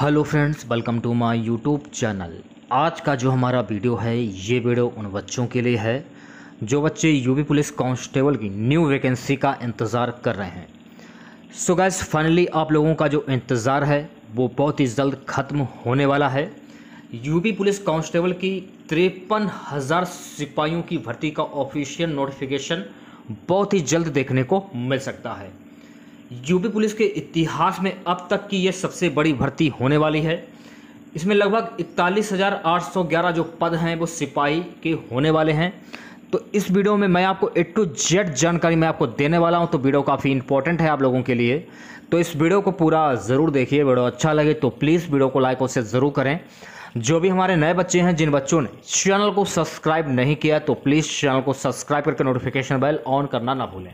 hello friends welcome to my YouTube channel आज का जो हमारा वीडियो है ये वीडियो उन बच्चों के लिए है जो बच्चे यूपी पुलिस कांस्टेबल की न्यू वैकेंसी का इंतज़ार कर रहे हैं सो गैस फाइनली आप लोगों का जो इंतज़ार है वो बहुत ही जल्द ख़त्म होने वाला है यूपी पुलिस कांस्टेबल की तिरपन हज़ार सिपाहियों की भर्ती का ऑफिशियल नोटिफिकेशन बहुत ही जल्द देखने को मिल सकता है यूपी पुलिस के इतिहास में अब तक की यह सबसे बड़ी भर्ती होने वाली है इसमें लगभग इकतालीस हज़ार आठ सौ ग्यारह जो पद हैं वो सिपाही के होने वाले हैं तो इस वीडियो में मैं आपको ए टू जेड जानकारी मैं आपको देने वाला हूं तो वीडियो काफ़ी इंपॉर्टेंट है आप लोगों के लिए तो इस वीडियो को पूरा ज़रूर देखिए वीडियो अच्छा लगे तो प्लीज़ वीडियो को लाइक और शेयर ज़रूर करें जो भी हमारे नए बच्चे हैं जिन बच्चों ने चैनल को सब्सक्राइब नहीं किया तो प्लीज़ चैनल को सब्सक्राइब करके नोटिफिकेशन बेल ऑन करना ना भूलें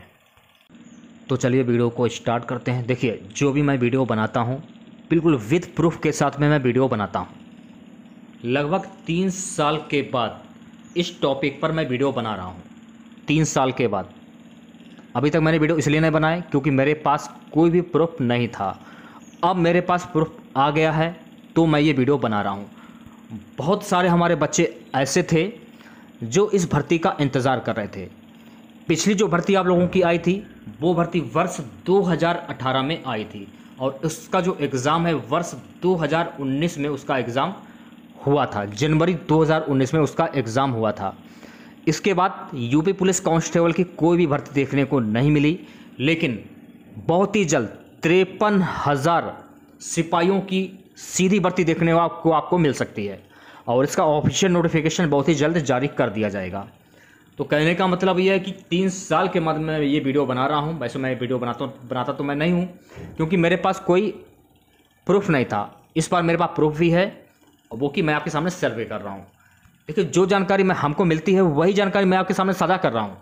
तो चलिए वीडियो को स्टार्ट करते हैं देखिए जो भी मैं वीडियो बनाता हूँ बिल्कुल विथ प्रूफ के साथ में मैं वीडियो बनाता हूँ लगभग तीन साल के बाद इस टॉपिक पर मैं वीडियो बना रहा हूँ तीन साल के बाद अभी तक मैंने वीडियो इसलिए नहीं बनाए क्योंकि मेरे पास कोई भी प्रूफ नहीं था अब मेरे पास प्रूफ आ गया है तो मैं ये वीडियो बना रहा हूँ बहुत सारे हमारे बच्चे ऐसे थे जो इस भर्ती का इंतज़ार कर रहे थे पिछली जो भर्ती आप लोगों की आई थी वो भर्ती वर्ष 2018 में आई थी और उसका जो एग्ज़ाम है वर्ष 2019 में उसका एग्ज़ाम हुआ था जनवरी 2019 में उसका एग्ज़ाम हुआ था इसके बाद यूपी पुलिस कांस्टेबल की कोई भी भर्ती देखने को नहीं मिली लेकिन बहुत ही जल्द तिरपन हज़ार सिपाहियों की सीधी भर्ती देखने को आपको आपको मिल सकती है और इसका ऑफिशियल नोटिफिकेशन बहुत ही जल्द जारी कर दिया जाएगा तो कहने का मतलब यह है कि तीन साल के बाद में ये वीडियो बना रहा हूँ वैसे मैं वीडियो बनाता बनाता तो मैं नहीं हूँ क्योंकि मेरे पास कोई प्रूफ नहीं था इस बार मेरे पास प्रूफ भी है वो कि मैं आपके सामने सर्वे कर रहा हूँ देखिए जो जानकारी मैं हमको मिलती है वही जानकारी मैं आपके सामने साझा कर रहा हूँ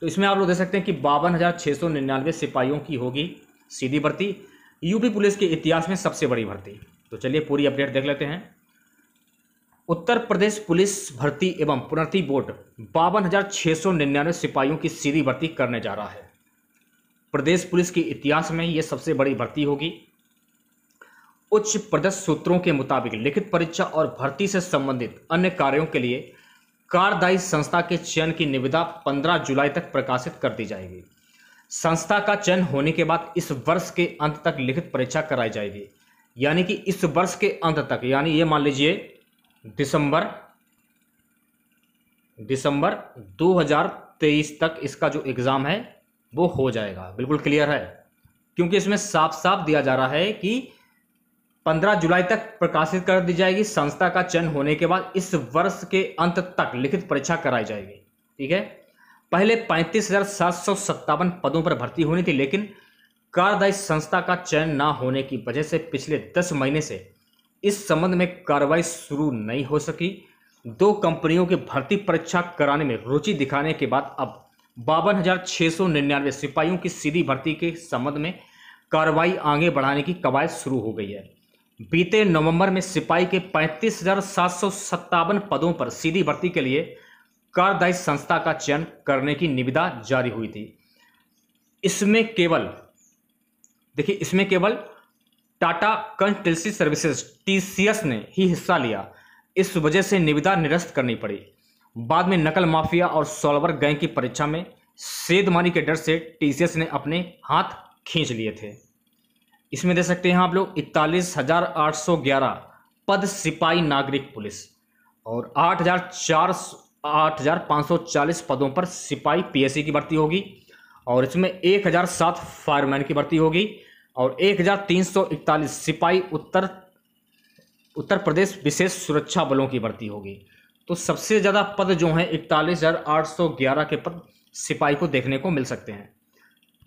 तो इसमें आप लोग देख सकते हैं कि बावन हज़ार छः सौ निन्यानवे सिपाहियों की होगी सीधी भर्ती यूपी पुलिस के इतिहास में सबसे बड़ी भर्ती तो चलिए पूरी अपडेट देख लेते हैं उत्तर प्रदेश पुलिस भर्ती एवं पुनर्ति बोर्ड बावन हजार छः सौ निन्यानवे सिपाहियों की सीधी भर्ती करने जा रहा है प्रदेश पुलिस के इतिहास में यह सबसे बड़ी भर्ती होगी उच्च प्रदेश सूत्रों के मुताबिक लिखित परीक्षा और भर्ती से संबंधित अन्य कार्यों के लिए कार्यदायी संस्था के चयन की निविदा 15 जुलाई तक प्रकाशित कर दी जाएगी संस्था का चयन होने के बाद इस वर्ष के अंत तक लिखित परीक्षा कराई जाएगी यानी कि इस वर्ष के अंत तक यानी ये मान लीजिए दिसंबर दिसंबर 2023 तक इसका जो एग्ज़ाम है वो हो जाएगा बिल्कुल क्लियर है क्योंकि इसमें साफ साफ दिया जा रहा है कि 15 जुलाई तक प्रकाशित कर दी जाएगी संस्था का चयन होने के बाद इस वर्ष के अंत तक लिखित परीक्षा कराई जाएगी ठीक है पहले पैंतीस हजार सात सौ सत्तावन पदों पर भर्ती होनी थी लेकिन कार्यदायी संस्था का चयन ना होने की वजह से पिछले दस महीने से इस संबंध में कार्रवाई शुरू नहीं हो सकी दो कंपनियों की भर्ती परीक्षा कराने में रुचि दिखाने के बाद अब बावन हजार छः सौ निन्यानवे सिपाहियों की सीधी भर्ती के संबंध में कार्रवाई आगे बढ़ाने की कवायद शुरू हो गई है बीते नवंबर में सिपाही के पैंतीस हजार सात सौ सत्तावन पदों पर सीधी भर्ती के लिए कार्यदायी संस्था का चयन करने की निविदा जारी हुई थी इसमें केवल देखिए इसमें केवल टाटा कंसल्टेंसी सर्विसेज टीसीएस ने ही हिस्सा लिया इस वजह से निविदा निरस्त करनी पड़ी बाद में नकल माफिया और सॉल्वर गैंग की परीक्षा में सेदमानी के डर से टीसीएस ने अपने हाथ खींच लिए थे इसमें दे सकते हैं आप लोग इकतालीस हजार आठ सौ ग्यारह पद सिपाही नागरिक पुलिस और आठ हजार चार आठ हजार पाँच सौ चालीस पदों पर सिपाही पीएससी की भर्ती होगी और इसमें एक हजार सात फायरमैन की भर्ती होगी और 1341 सिपाही उत्तर उत्तर प्रदेश विशेष सुरक्षा बलों की भर्ती होगी तो सबसे ज़्यादा पद जो हैं इकतालीस के पद सिपाही को देखने को मिल सकते हैं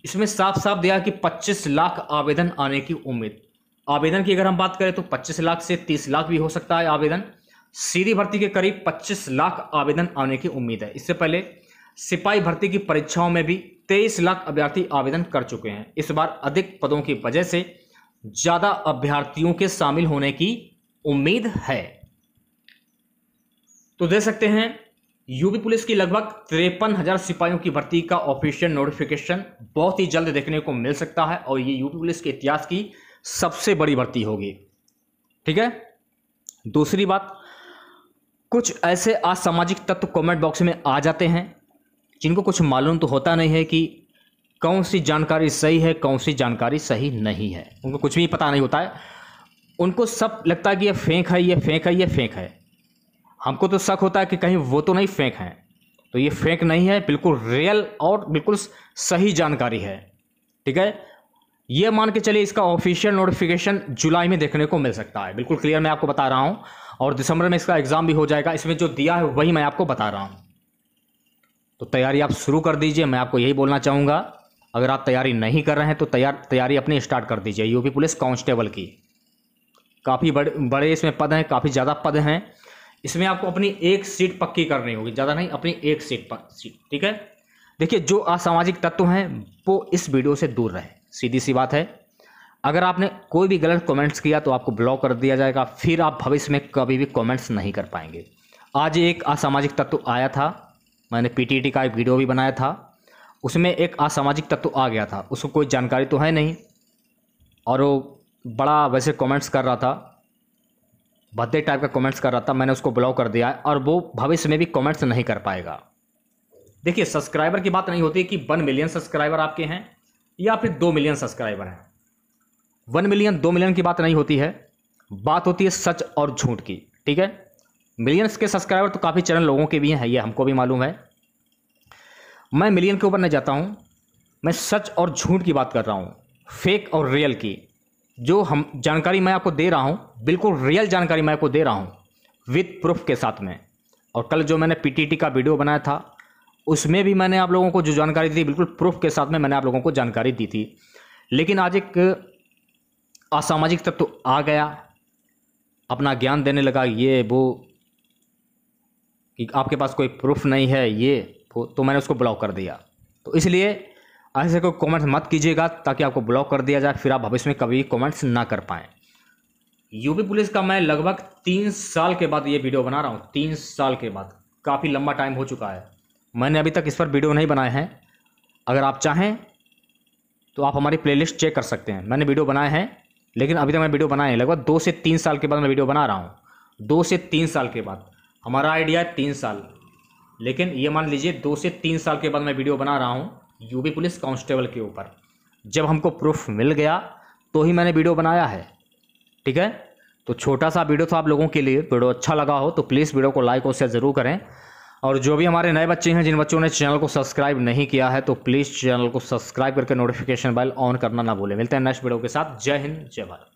इसमें साफ साफ दिया कि 25 लाख आवेदन आने की उम्मीद आवेदन की अगर हम बात करें तो 25 लाख से 30 लाख भी हो सकता है आवेदन सीधी भर्ती के करीब 25 लाख आवेदन आने की उम्मीद है इससे पहले सिपाही भर्ती की परीक्षाओं में भी तेईस लाख अभ्यर्थी आवेदन कर चुके हैं इस बार अधिक पदों की वजह से ज़्यादा अभ्यर्थियों के शामिल होने की उम्मीद है तो देख सकते हैं यूपी पुलिस की लगभग तिरपन हजार सिपाहियों की भर्ती का ऑफिशियल नोटिफिकेशन बहुत ही जल्द देखने को मिल सकता है और ये यूपी पुलिस के इतिहास की सबसे बड़ी भर्ती होगी ठीक है दूसरी बात कुछ ऐसे असामाजिक तत्व कमेंट बॉक्स में आ जाते हैं जिनको कुछ मालूम तो होता नहीं है कि कौन सी जानकारी सही है कौन सी जानकारी सही नहीं है उनको कुछ भी पता नहीं होता है उनको सब लगता है कि ये फेंक है ये फेंक है ये फेंक है हमको तो शक होता है कि कहीं वो तो नहीं फेंक हैं तो ये फेंक नहीं है बिल्कुल रियल और बिल्कुल सही जानकारी है ठीक है ये मान के चलिए इसका ऑफिशियल नोटिफिकेशन जुलाई में देखने को मिल सकता है बिल्कुल क्लियर मैं आपको बता रहा हूँ और दिसंबर में इसका एग्ज़ाम भी हो जाएगा इसमें जो दिया है वही मैं आपको बता रहा हूँ तो तैयारी आप शुरू कर दीजिए मैं आपको यही बोलना चाहूँगा अगर आप तैयारी नहीं कर रहे हैं तो तैयार तैयारी अपनी स्टार्ट कर दीजिए यूपी पुलिस कांस्टेबल की काफ़ी बड़े बड़े इसमें पद हैं काफ़ी ज़्यादा पद हैं इसमें आपको अपनी एक सीट पक्की करनी होगी ज़्यादा नहीं अपनी एक सीट पर सीट ठीक है देखिए जो असामाजिक तत्व हैं वो इस वीडियो से दूर रहे सीधी सी बात है अगर आपने कोई भी गलत कमेंट्स किया तो आपको ब्लॉक कर दिया जाएगा फिर आप भविष्य में कभी भी कमेंट्स नहीं कर पाएंगे आज एक असामाजिक तत्व आया था मैंने पीटीटी का एक वीडियो भी बनाया था उसमें एक असामाजिक तत्व आ गया था उसको कोई जानकारी तो है नहीं और वो बड़ा वैसे कमेंट्स कर रहा था भद्दे टाइप का कमेंट्स कर रहा था मैंने उसको ब्लॉक कर दिया और वो भविष्य में भी कमेंट्स नहीं कर पाएगा देखिए सब्सक्राइबर की बात नहीं होती कि वन मिलियन सब्सक्राइबर आपके हैं या फिर दो मिलियन सब्सक्राइबर हैं वन मिलियन दो मिलियन की बात नहीं होती है बात होती है सच और झूठ की ठीक है मिलियंस के सब्सक्राइबर तो काफ़ी चैनल लोगों के भी हैं ये हमको भी मालूम है मैं मिलियन के ऊपर नहीं जाता हूँ मैं सच और झूठ की बात कर रहा हूँ फेक और रियल की जो हम जानकारी मैं आपको दे रहा हूँ बिल्कुल रियल जानकारी मैं आपको दे रहा हूँ विथ प्रूफ के साथ में और कल जो मैंने पीटीटी का वीडियो बनाया था उसमें भी मैंने आप लोगों को जो जानकारी दी बिल्कुल प्रूफ के साथ में मैंने आप लोगों को जानकारी दी थी लेकिन आज एक असामाजिक तत्व तो आ गया अपना ज्ञान देने लगा ये वो कि आपके पास कोई प्रूफ नहीं है ये तो मैंने उसको ब्लॉक कर दिया तो इसलिए ऐसे कोई कमेंट्स मत कीजिएगा ताकि आपको ब्लॉक कर दिया जाए फिर आप भविष्य में कभी कमेंट्स ना कर पाएँ यूपी पुलिस का मैं लगभग तीन साल के बाद ये वीडियो बना रहा हूँ तीन साल के बाद काफ़ी लंबा टाइम हो चुका है मैंने अभी तक इस पर वीडियो नहीं बनाए हैं अगर आप चाहें तो आप हमारी प्लेलिस्ट चेक कर सकते हैं मैंने वीडियो बनाए हैं लेकिन अभी तक मैं वीडियो बनाए हैं लगभग दो से तीन साल के बाद मैं वीडियो बना रहा हूँ दो से तीन साल के बाद हमारा आइडिया है तीन साल लेकिन ये मान लीजिए दो से तीन साल के बाद मैं वीडियो बना रहा हूँ यूपी पुलिस कांस्टेबल के ऊपर जब हमको प्रूफ मिल गया तो ही मैंने वीडियो बनाया है ठीक है तो छोटा सा वीडियो था आप लोगों के लिए वीडियो अच्छा लगा हो तो प्लीज़ वीडियो को लाइक और शेयर ज़रूर करें और जो भी हमारे नए बच्चे हैं जिन बच्चों ने चैनल को सब्सक्राइब नहीं किया है तो प्लीज़ चैनल को सब्सक्राइब करके नोटिफिकेशन बेल ऑन करना ना भूलें मिलते हैं नेक्स्ट वीडियो के साथ जय हिंद जय भारत